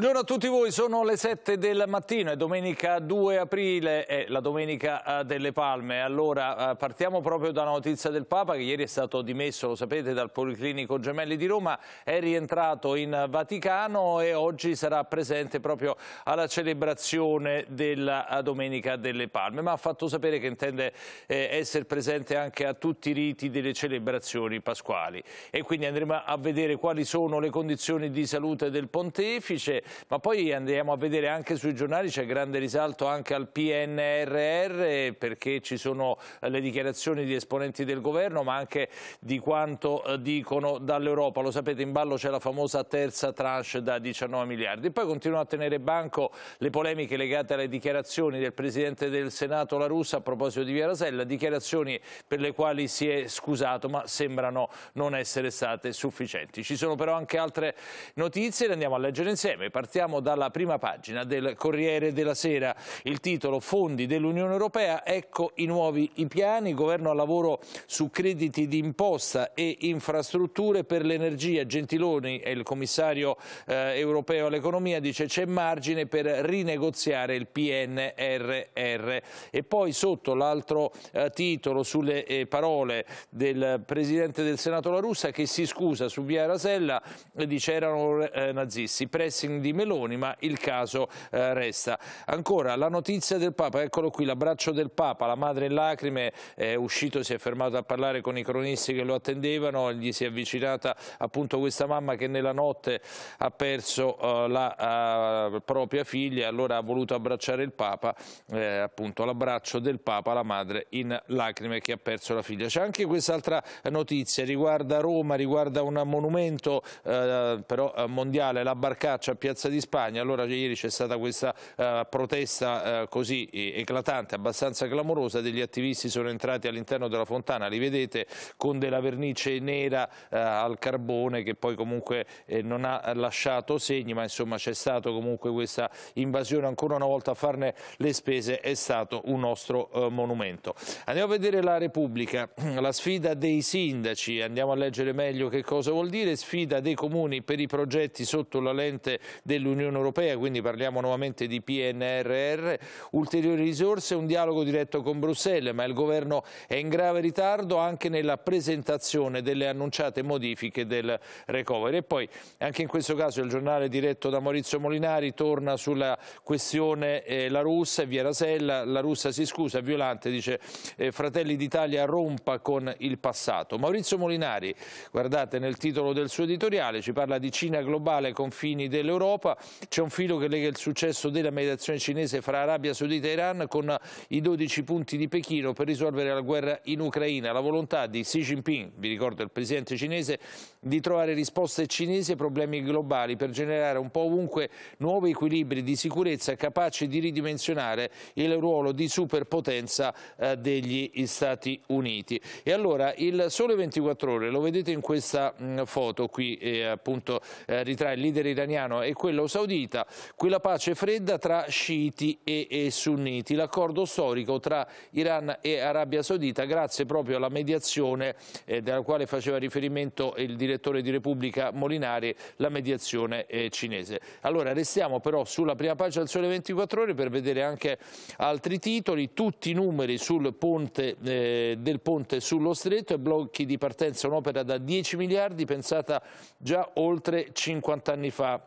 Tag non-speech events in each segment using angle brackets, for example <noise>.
Buongiorno a tutti voi, sono le 7 del mattino, è domenica 2 aprile, è la domenica eh, delle palme. Allora eh, partiamo proprio dalla notizia del Papa che ieri è stato dimesso, lo sapete, dal Policlinico Gemelli di Roma, è rientrato in Vaticano e oggi sarà presente proprio alla celebrazione della eh, domenica delle palme, ma ha fatto sapere che intende essere presente anche a tutti i riti delle celebrazioni pasquali. E quindi andremo a vedere quali sono le condizioni di salute del Pontefice ma poi andiamo a vedere anche sui giornali, c'è grande risalto anche al PNRR perché ci sono eh, le dichiarazioni di esponenti del governo ma anche di quanto eh, dicono dall'Europa. Lo sapete, in ballo c'è la famosa terza tranche da 19 miliardi. Poi continuano a tenere banco le polemiche legate alle dichiarazioni del Presidente del Senato La Russa a proposito di Via Rasella, dichiarazioni per le quali si è scusato ma sembrano non essere state sufficienti. Ci sono però anche altre notizie, le andiamo a leggere insieme. Partiamo dalla prima pagina del Corriere della Sera. Il titolo Fondi dell'Unione Europea, ecco i nuovi i piani, governo al lavoro su crediti di imposta e infrastrutture per l'energia. Gentiloni è il commissario eh, europeo all'economia, dice c'è margine per rinegoziare il PNRR. E poi sotto l'altro eh, titolo sulle eh, parole del Presidente del Senato La Russa che si scusa su via Rasella e dice erano eh, nazisti. Pressing di di Meloni, ma il caso eh, resta. Ancora la notizia del Papa, eccolo qui, l'abbraccio del Papa, la madre in lacrime è uscito, si è fermato a parlare con i cronisti che lo attendevano, gli si è avvicinata appunto questa mamma che nella notte ha perso eh, la eh, propria figlia, allora ha voluto abbracciare il Papa, eh, appunto l'abbraccio del Papa, la madre in lacrime che ha perso la figlia. C'è anche quest'altra notizia, riguarda Roma, riguarda un monumento eh, però eh, mondiale, la barcaccia a Piazza Piazza di Spagna, allora ieri c'è stata questa eh, protesta eh, così eclatante, abbastanza clamorosa, degli attivisti sono entrati all'interno della fontana, li vedete, con della vernice nera eh, al carbone che poi comunque eh, non ha lasciato segni, ma insomma c'è stata comunque questa invasione, ancora una volta a farne le spese è stato un nostro eh, monumento. Andiamo a vedere la Repubblica, <clears throat> la sfida dei sindaci, andiamo a leggere meglio che cosa vuol dire, sfida dei comuni per i progetti sotto la lente dell'Unione Europea, quindi parliamo nuovamente di PNRR, ulteriori risorse, un dialogo diretto con Bruxelles, ma il governo è in grave ritardo anche nella presentazione delle annunciate modifiche del recovery. E poi anche in questo caso il giornale diretto da Maurizio Molinari torna sulla questione eh, La Russa e Via Rasella, La Russa si scusa, Violante dice eh, Fratelli d'Italia rompa con il passato. Maurizio Molinari, guardate nel titolo del suo editoriale, ci parla di Cina globale, confini dell'Europa, Europa, c'è un filo che lega il successo della mediazione cinese fra Arabia Saudita e Iran con i 12 punti di Pechino per risolvere la guerra in Ucraina. La volontà di Xi Jinping, vi ricordo il presidente cinese, di trovare risposte cinesi ai problemi globali per generare un po' ovunque nuovi equilibri di sicurezza capaci di ridimensionare il ruolo di superpotenza eh, degli Stati Uniti. E allora il Sole 24 Ore, lo vedete in questa mm, foto qui, eh, appunto eh, ritrae il leader iraniano e quello saudita, quella pace fredda tra sciiti e, sunniti, l'accordo storico tra Iran e Arabia Saudita grazie proprio alla mediazione eh, della quale faceva riferimento il direttore direttore di Repubblica Molinari la mediazione eh, cinese. Allora restiamo però sulla prima pagina del Sole 24 Ore per vedere anche altri titoli, tutti i numeri ponte, eh, del ponte sullo stretto e blocchi di partenza, un'opera da 10 miliardi pensata già oltre 50 anni fa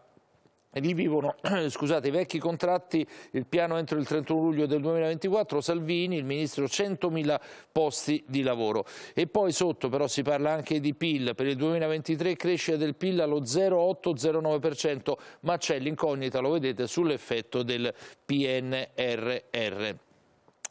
Rivivono <clears throat> scusate, i vecchi contratti, il piano entro il 31 luglio del 2024, Salvini, il ministro 100.000 posti di lavoro. E poi sotto però si parla anche di PIL, per il 2023 crescita del PIL allo 0,8-0,9%, ma c'è l'incognita, lo vedete, sull'effetto del PNRR.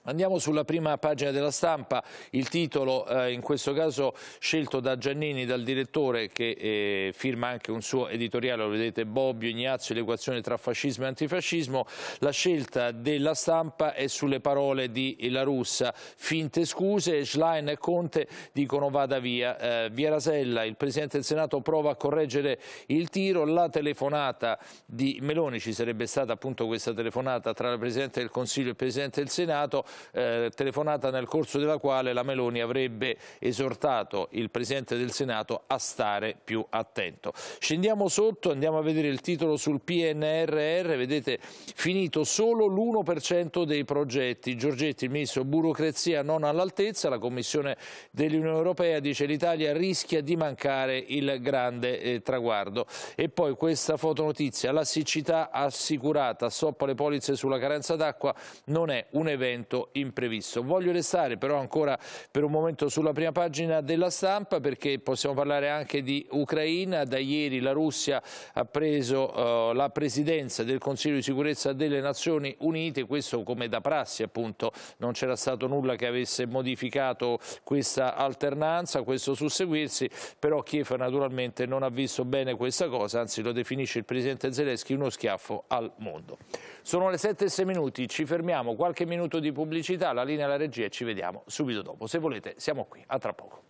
Andiamo sulla prima pagina della stampa, il titolo eh, in questo caso scelto da Giannini, dal direttore che eh, firma anche un suo editoriale, lo vedete Bobbio, Ignazio, l'equazione tra fascismo e antifascismo, la scelta della stampa è sulle parole di La Russa, finte scuse, Schlein e Conte dicono vada via, eh, Via Rasella, il Presidente del Senato prova a correggere il tiro, la telefonata di Meloni, ci sarebbe stata appunto questa telefonata tra il Presidente del Consiglio e il Presidente del Senato, eh, telefonata nel corso della quale la Meloni avrebbe esortato il Presidente del Senato a stare più attento. Scendiamo sotto, andiamo a vedere il titolo sul PNRR, vedete finito solo l'1% dei progetti. Giorgetti, il Ministro, burocrazia non all'altezza, la Commissione dell'Unione Europea dice l'Italia rischia di mancare il grande eh, traguardo. E poi questa fotonotizia, la siccità assicurata, stoppa le polizze sulla carenza d'acqua, non è un evento imprevisto. Voglio restare però ancora per un momento sulla prima pagina della stampa perché possiamo parlare anche di Ucraina. Da ieri la Russia ha preso eh, la presidenza del Consiglio di sicurezza delle Nazioni Unite, questo come da prassi appunto non c'era stato nulla che avesse modificato questa alternanza, questo susseguirsi, però Kiev naturalmente non ha visto bene questa cosa, anzi lo definisce il presidente Zelensky uno schiaffo al mondo. Sono le 7 e 6 minuti, ci fermiamo, qualche minuto di pubblicità pubblicità, la linea alla regia e ci vediamo subito dopo. Se volete siamo qui, a tra poco.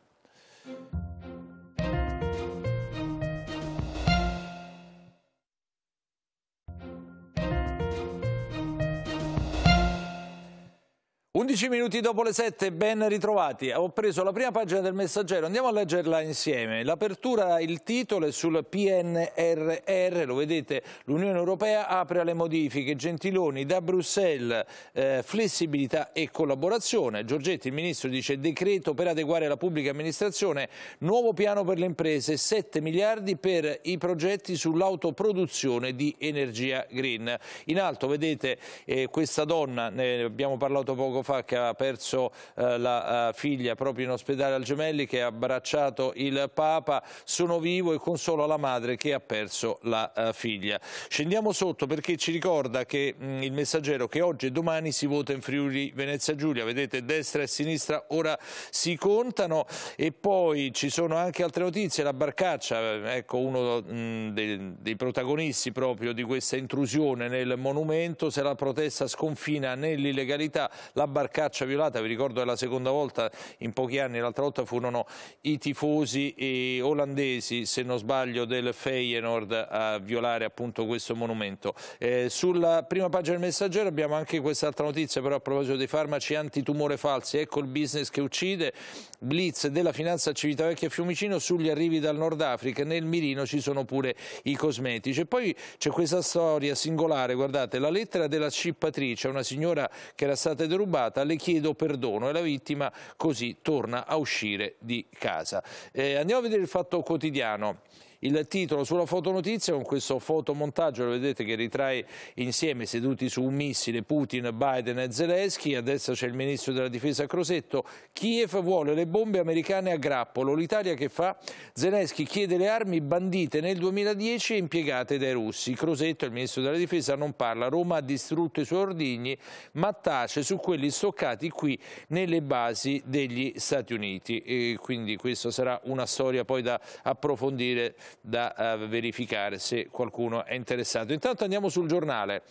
11 minuti dopo le 7, ben ritrovati. Ho preso la prima pagina del messaggero, andiamo a leggerla insieme. L'apertura, il titolo è sul PNRR, lo vedete, l'Unione Europea apre alle modifiche, Gentiloni da Bruxelles, eh, flessibilità e collaborazione. Giorgetti, il ministro, dice decreto per adeguare la pubblica amministrazione, nuovo piano per le imprese, 7 miliardi per i progetti sull'autoproduzione di energia green. In alto vedete eh, questa donna, ne abbiamo parlato poco fa, fa che ha perso eh, la eh, figlia proprio in ospedale al Gemelli che ha abbracciato il Papa, sono vivo e consolo la madre che ha perso la eh, figlia. Scendiamo sotto perché ci ricorda che mh, mm, il messaggero che oggi e domani si vota in Friuli Venezia Giulia, vedete destra e sinistra ora si contano e poi ci sono anche altre notizie, la Barcaccia, eh, ecco uno mh, mm, dei, dei protagonisti proprio di questa intrusione nel monumento, se la protesta sconfina nell'illegalità, la Barcaccia barcaccia violata, vi ricordo è la seconda volta in pochi anni, l'altra volta furono i tifosi olandesi, se non sbaglio, del Feyenoord a violare appunto questo monumento. Eh, sulla prima pagina del messaggero abbiamo anche quest'altra notizia però a proposito dei farmaci antitumore falsi, ecco il business che uccide, blitz della finanza a Civitavecchia e Fiumicino sugli arrivi dal Nord Africa, nel mirino ci sono pure i cosmetici. E poi c'è questa storia singolare, guardate, la lettera della scippatrice, una signora che era stata derubata sposata, le chiedo perdono e la vittima così torna a uscire di casa. Eh, andiamo a vedere il fatto quotidiano il titolo sulla fotonotizia con questo fotomontaggio, lo vedete che ritrae insieme seduti su un missile Putin, Biden e Zelensky, adesso c'è il ministro della difesa Crosetto, Kiev vuole le bombe americane a grappolo, l'Italia che fa? Zelensky chiede le armi bandite nel 2010 e impiegate dai russi, Crosetto, il ministro della difesa, non parla, Roma ha distrutto i suoi ordigni ma tace su quelli stoccati qui nelle basi degli Stati Uniti e quindi questa sarà una storia poi da approfondire da eh, verificare se qualcuno è interessato. Intanto andiamo sul giornale.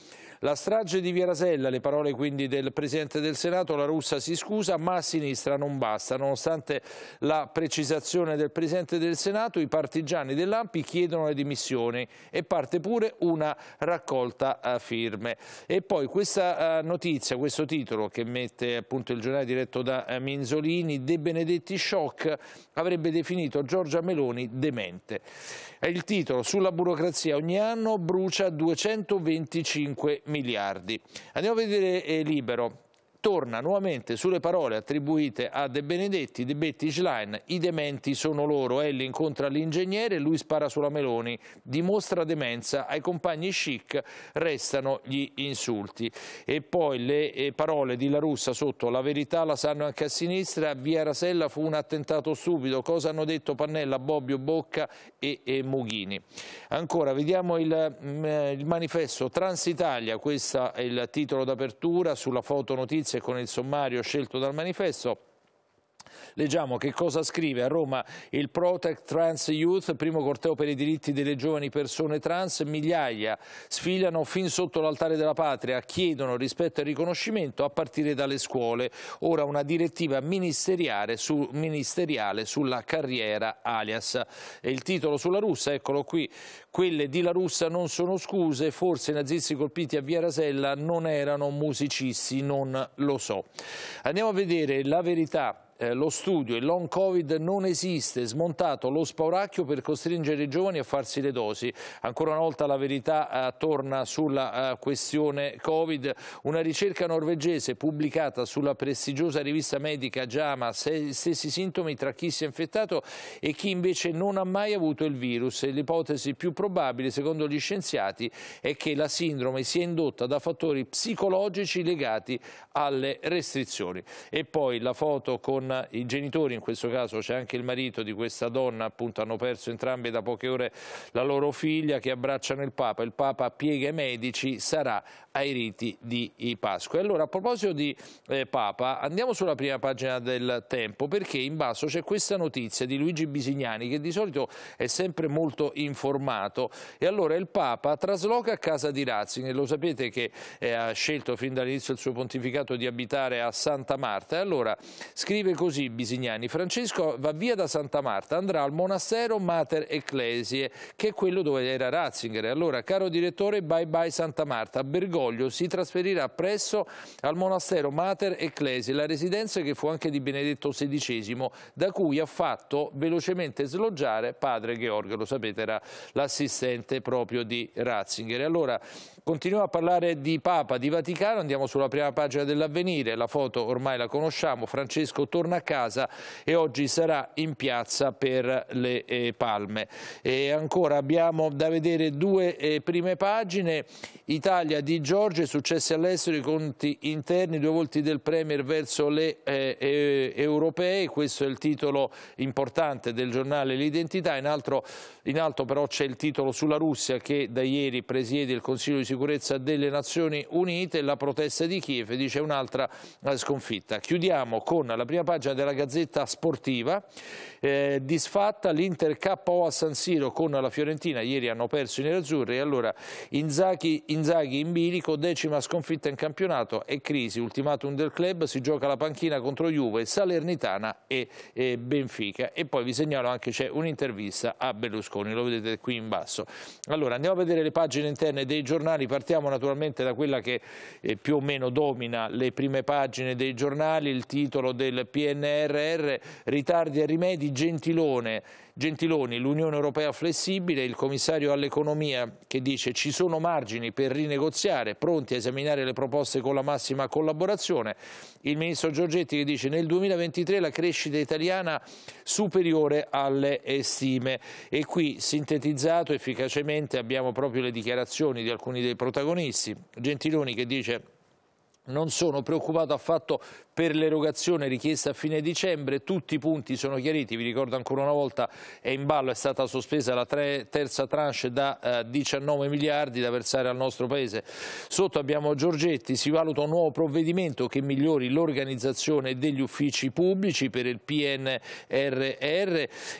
La strage di Via Rasella, le parole quindi del Presidente del Senato, la russa si scusa ma a sinistra non basta. Nonostante la precisazione del Presidente del Senato, i partigiani dell'Ampi chiedono le dimissioni e parte pure una raccolta eh, firme. E poi questa eh, notizia, questo titolo che mette appunto il giornale diretto da eh, Minzolini, De Benedetti Shock, avrebbe definito Giorgia Meloni demente. È il titolo sulla burocrazia ogni anno brucia 225 miliardi. Andiamo a vedere eh, Libero torna nuovamente sulle parole attribuite a De Benedetti, De Betti Schlein, i dementi sono loro, Ellie incontra l'ingegnere, e lui spara sulla Meloni, dimostra demenza, ai compagni chic restano gli insulti. E poi le eh, parole di La Russa sotto, la verità la sanno anche a sinistra, via Rasella fu un attentato stupido, cosa hanno detto Pannella, Bobbio, Bocca e, e Mughini. Ancora, vediamo il, mm, il manifesto Transitalia, questo è il titolo d'apertura sulla fotonotizia coincidenze con il sommario scelto dal manifesto Leggiamo che cosa scrive a Roma il Protect Trans Youth, primo corteo per i diritti delle giovani persone trans, migliaia sfilano fin sotto l'altare della patria, chiedono rispetto e riconoscimento a partire dalle scuole. Ora una direttiva ministeriale, su, ministeriale sulla carriera alias. E il titolo sulla russa, eccolo qui, quelle di la russa non sono scuse, forse i nazisti colpiti a Via Rasella non erano musicisti, non lo so. Andiamo a vedere la verità eh, lo studio, il long covid non esiste, smontato lo spauracchio per costringere i giovani a farsi le dosi. Ancora una volta la verità eh, torna sulla eh, questione covid. Una ricerca norvegese pubblicata sulla prestigiosa rivista medica JAMA, se, stessi sintomi tra chi si è infettato e chi invece non ha mai avuto il virus. L'ipotesi più probabile, secondo gli scienziati, è che la sindrome sia indotta da fattori psicologici legati alle restrizioni. E poi la foto con i genitori, in questo caso c'è anche il marito di questa donna, appunto hanno perso entrambi da poche ore la loro figlia che abbracciano il Papa, il Papa piega i medici, sarà ai riti di Pasqua. allora a proposito di eh, Papa andiamo sulla prima pagina del Tempo perché in basso c'è questa notizia di Luigi Bisignani che di solito è sempre molto informato e allora il Papa trasloca a casa di Ratzinger, lo sapete che eh, ha scelto fin dall'inizio del suo pontificato di abitare a Santa Marta e allora scrive così Bisignani, Francesco va via da Santa Marta, andrà al monastero Mater Ecclesie che è quello dove era Ratzinger e allora caro direttore bye bye Santa Marta, Bergoglio Bergoglio si trasferirà presso al monastero Mater Ecclesi, la residenza che fu anche di Benedetto XVI, da cui ha fatto velocemente sloggiare padre Gheorghe, lo sapete era l'assistente proprio di Ratzinger. Allora, continuiamo a parlare di Papa, di Vaticano, andiamo sulla prima pagina dell'avvenire, la foto ormai la conosciamo, Francesco torna a casa e oggi sarà in piazza per le eh, palme. E ancora abbiamo da vedere due eh, prime pagine, Italia di Giorgio Giorgia, i successi all'estero, i conti interni, due volti del Premier verso le eh, eh europee, questo è il titolo importante del giornale L'Identità, in, in alto però c'è il titolo sulla Russia che da ieri presiede il Consiglio di sicurezza delle Nazioni Unite, la protesta di Kiev, dice un'altra eh, sconfitta. Chiudiamo con la prima pagina della Gazzetta Sportiva, eh, disfatta l'Inter KO a San Siro con la Fiorentina, ieri hanno perso i nerazzurri e allora Inzaghi, Inzaghi in bilico Zanico, decima sconfitta in campionato e crisi, ultimatum del club, si gioca la panchina contro Juve, Salernitana e, e Benfica. E poi vi segnalo anche c'è un'intervista a Berlusconi, lo vedete qui in basso. Allora andiamo a vedere le pagine interne dei giornali, partiamo naturalmente da quella che eh, più o meno domina le prime pagine dei giornali, il titolo del PNRR, ritardi e rimedi, Gentilone Gentiloni, l'Unione Europea flessibile, il commissario all'economia che dice ci sono margini per rinegoziare, pronti a esaminare le proposte con la massima collaborazione, il ministro Giorgetti che dice nel 2023 la crescita italiana superiore alle stime e qui sintetizzato efficacemente abbiamo proprio le dichiarazioni di alcuni dei protagonisti, Gentiloni che dice non sono preoccupato affatto per l'erogazione richiesta a fine dicembre, tutti i punti sono chiariti, vi ricordo ancora una volta è in ballo, è stata sospesa la tre, terza tranche da eh, 19 miliardi da versare al nostro Paese. Sotto abbiamo Giorgetti, si valuta un nuovo provvedimento che migliori l'organizzazione degli uffici pubblici per il PNRR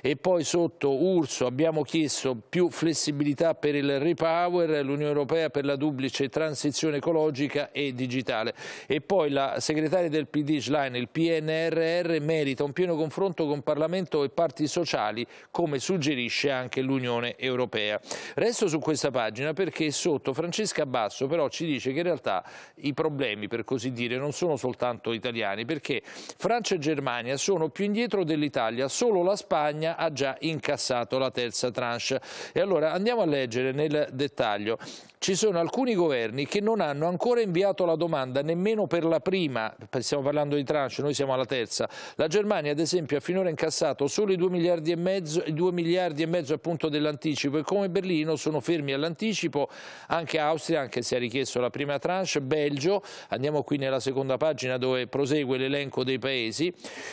e poi sotto Urso abbiamo chiesto più flessibilità per il Repower, l'Unione Europea per la duplice transizione ecologica e digitale nazionale e poi la segretaria del PD Schlein, il PNRR merita un pieno confronto con Parlamento e parti sociali come suggerisce anche l'Unione Europea. Resto su questa pagina perché sotto Francesca Basso però ci dice che in realtà i problemi per così dire non sono soltanto italiani perché Francia e Germania sono più indietro dell'Italia, solo la Spagna ha già incassato la terza tranche. E allora andiamo a leggere nel dettaglio. Ci sono alcuni governi che non hanno ancora inviato la domanda seconda, nemmeno per la prima, stiamo parlando di tranche, noi siamo alla terza, la Germania ad esempio ha finora incassato solo i 2 miliardi e mezzo, mezzo dell'anticipo e come Berlino sono fermi all'anticipo anche Austria, anche se ha richiesto la prima tranche, Belgio, andiamo qui nella seconda pagina dove prosegue l'elenco dei paesi,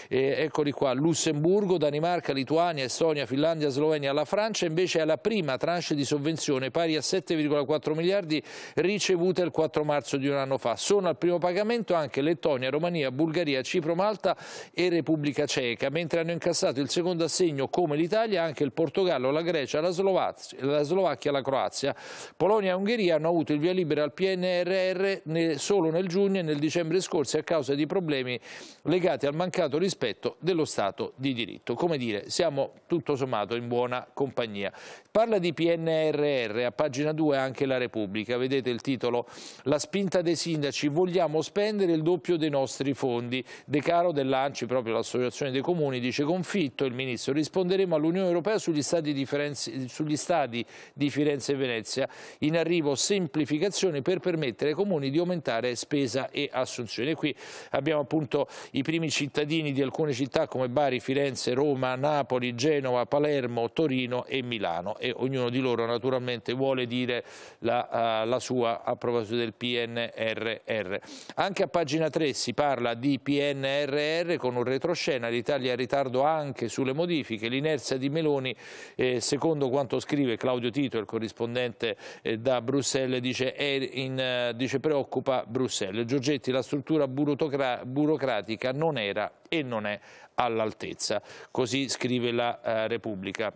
eh, eccoli qua, Lussemburgo, Danimarca, Lituania, Estonia, Finlandia, Slovenia, la Francia invece ha la prima tranche di sovvenzione pari a 7,4 miliardi ricevute il 4 marzo di un anno fa, sono al primo pagamento anche Lettonia, Romania, Bulgaria, Cipro, Malta e Repubblica Ceca, mentre hanno incassato il secondo assegno come l'Italia anche il Portogallo, la Grecia, la, Slovazia, la Slovacchia, la Croazia. Polonia e Ungheria hanno avuto il via libera al PNRR solo nel giugno e nel dicembre scorsi a causa di problemi legati al mancato rispetto dello Stato di diritto. Come dire, siamo tutto sommato in buona compagnia. Parla di PNRR, a pagina 2 anche la Repubblica, vedete il titolo La spinta dei sindaci, vogliamo vogliamo spendere il doppio dei nostri fondi. De Caro dell'Anci, proprio l'associazione dei comuni, dice confitto il ministro, risponderemo all'Unione Europea sugli stadi, di Firenze, sugli stadi di Firenze e Venezia. In arrivo semplificazione per permettere ai comuni di aumentare spesa e assunzione. Qui abbiamo appunto i primi cittadini di alcune città come Bari, Firenze, Roma, Napoli, Genova, Palermo, Torino e Milano e ognuno di loro naturalmente vuole dire la, uh, la sua a proposito del PNRR. Anche a pagina 3 si parla di PNRR con un retroscena, l'Italia è in ritardo anche sulle modifiche, l'inerzia di Meloni, eh, secondo quanto scrive Claudio Tito, il corrispondente eh, da Bruxelles, dice, in, eh, dice, preoccupa Bruxelles. Giorgetti, la struttura burocratica non era e non è all'altezza, così scrive la eh, Repubblica.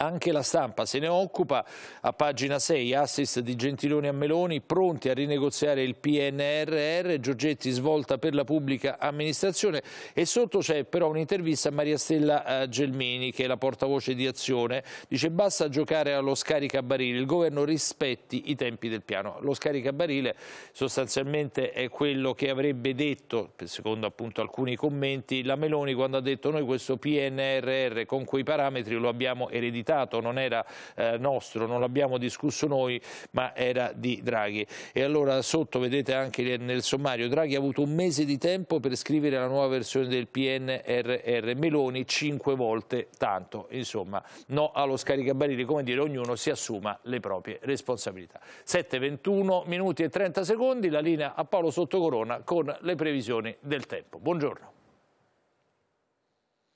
Anche la stampa se ne occupa, a pagina 6 assist di Gentiloni a Meloni, pronti a rinegoziare il PNRR, Giorgetti svolta per la pubblica amministrazione e sotto c'è però un'intervista a Maria Stella eh, Gelmini che è la portavoce di Azione, dice basta giocare allo scaricabarile, il governo rispetti i tempi del piano. Lo scaricabarile sostanzialmente è quello che avrebbe detto, secondo appunto alcuni commenti, la Meloni quando ha detto noi questo PNRR con quei parametri lo abbiamo ereditato capitato, non era eh, nostro, non l'abbiamo discusso noi, ma era di Draghi. E allora sotto vedete anche nel sommario, Draghi ha avuto un mese di tempo per scrivere la nuova versione del PNRR, Meloni cinque volte tanto, insomma no allo scaricabarile, come dire ognuno si assuma le proprie responsabilità. 7,21 minuti e 30 secondi, la linea a Paolo Sottocorona con le previsioni del tempo. Buongiorno.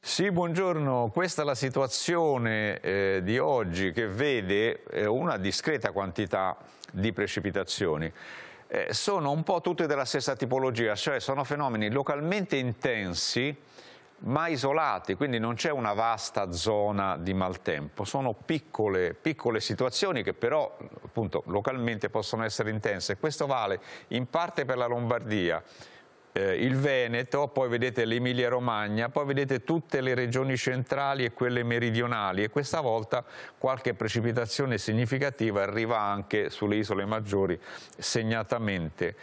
Sì, buongiorno. Questa è la situazione eh, di oggi che vede eh, una discreta quantità di precipitazioni. Eh, sono un po' tutte della stessa tipologia, cioè sono fenomeni localmente intensi ma isolati, quindi non c'è una vasta zona di maltempo, sono piccole, piccole situazioni che però appunto, localmente possono essere intense. Questo vale in parte per la Lombardia, eh, il Veneto, poi vedete l'Emilia Romagna, poi vedete tutte le regioni centrali e quelle meridionali e questa volta qualche precipitazione significativa arriva anche sulle isole maggiori, segnatamente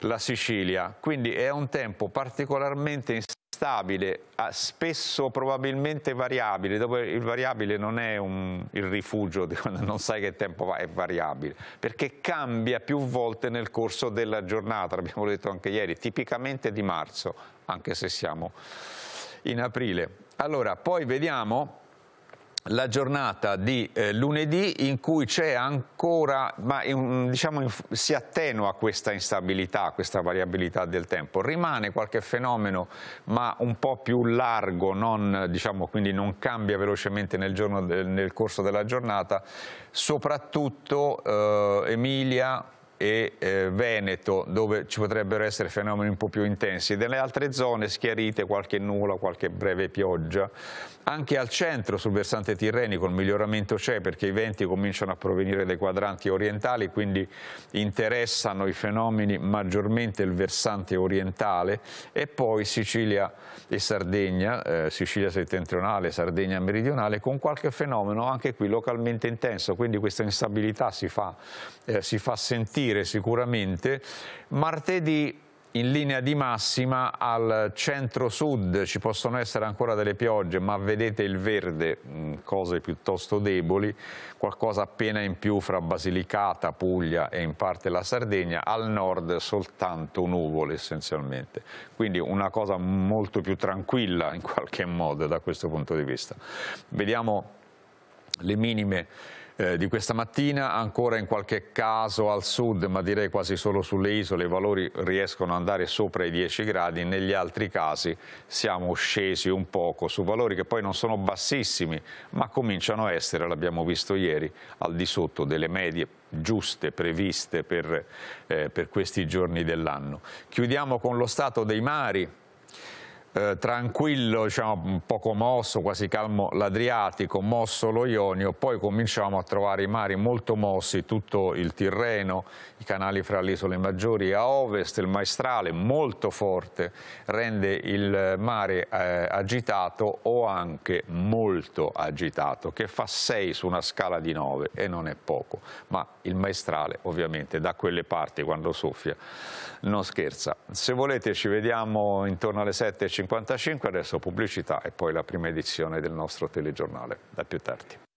la Sicilia. Quindi è un tempo particolarmente instabile stabile, ah, spesso probabilmente variabile, dopo il variabile non è un, il rifugio <laughs> non sai che tempo va, è variabile, perché cambia più volte nel corso della giornata, l'abbiamo detto anche ieri, tipicamente di marzo, anche se siamo in aprile. Allora, poi vediamo la giornata di eh, lunedì in cui c'è ancora, ma in, diciamo, in, si attenua questa instabilità, questa variabilità del tempo. Rimane qualche fenomeno, ma un po' più largo, non, diciamo, quindi non cambia velocemente nel, giorno, nel corso della giornata, soprattutto eh, Emilia, e eh, Veneto dove ci potrebbero essere fenomeni un po' più intensi, nelle altre zone schiarite qualche nuvola, qualche breve pioggia anche al centro, sul versante tirrenico, il miglioramento c'è perché i venti cominciano a provenire dai quadranti orientali, quindi interessano i fenomeni maggiormente il versante orientale e poi Sicilia e Sardegna, eh, Sicilia settentrionale, Sardegna meridionale, con qualche fenomeno anche qui localmente intenso, quindi questa instabilità si fa, eh, si fa sentire sicuramente. Martedì in linea di massima al centro-sud ci possono essere ancora delle piogge, ma vedete il verde, mm, cose piuttosto deboli, qualcosa appena in più fra Basilicata, Puglia e in parte la Sardegna, al nord soltanto nuvole essenzialmente. Quindi una cosa molto più tranquilla in qualche modo da questo punto di vista. Vediamo le minime eh, di questa mattina, ancora in qualche caso al sud, ma direi quasi solo sulle isole, i valori riescono ad andare sopra i 10 gradi, negli altri casi siamo scesi un poco su valori che poi non sono bassissimi, ma cominciano a essere, l'abbiamo visto ieri, al di sotto delle medie giuste previste per, eh, per questi giorni dell'anno. Chiudiamo con lo stato dei mari eh, tranquillo, diciamo, poco mosso, quasi calmo l'Adriatico, mosso lo Ionio, poi cominciamo a trovare i mari molto mossi, tutto il Tirreno, i canali fra le isole maggiori a ovest, il maestrale molto forte, rende il mare eh, agitato o anche molto agitato, che fa 6 su una scala di 9 e non è poco, ma il maestrale ovviamente da quelle parti quando soffia non scherza. Se volete ci vediamo intorno alle 7 55, adesso pubblicità e poi la prima edizione del nostro telegiornale. Da più tardi.